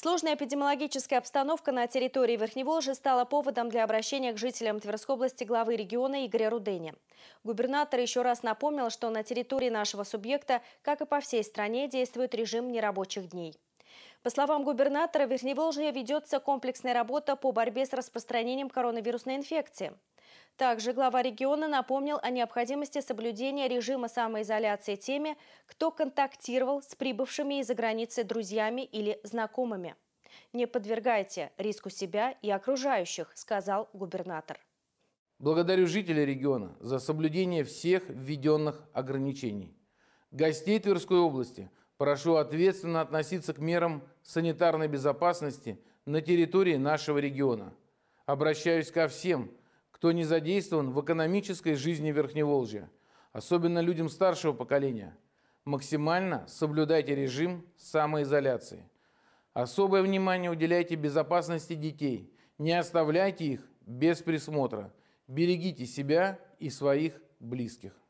Сложная эпидемиологическая обстановка на территории Верхневолжья стала поводом для обращения к жителям Тверской области главы региона Игоря Рудени. Губернатор еще раз напомнил, что на территории нашего субъекта, как и по всей стране, действует режим нерабочих дней. По словам губернатора, в Верхневолжье ведется комплексная работа по борьбе с распространением коронавирусной инфекции. Также глава региона напомнил о необходимости соблюдения режима самоизоляции теми, кто контактировал с прибывшими из-за границы друзьями или знакомыми. «Не подвергайте риску себя и окружающих», – сказал губернатор. Благодарю жителей региона за соблюдение всех введенных ограничений. Гостей Тверской области прошу ответственно относиться к мерам санитарной безопасности на территории нашего региона. Обращаюсь ко всем – кто не задействован в экономической жизни Верхневолжья, особенно людям старшего поколения. Максимально соблюдайте режим самоизоляции. Особое внимание уделяйте безопасности детей. Не оставляйте их без присмотра. Берегите себя и своих близких.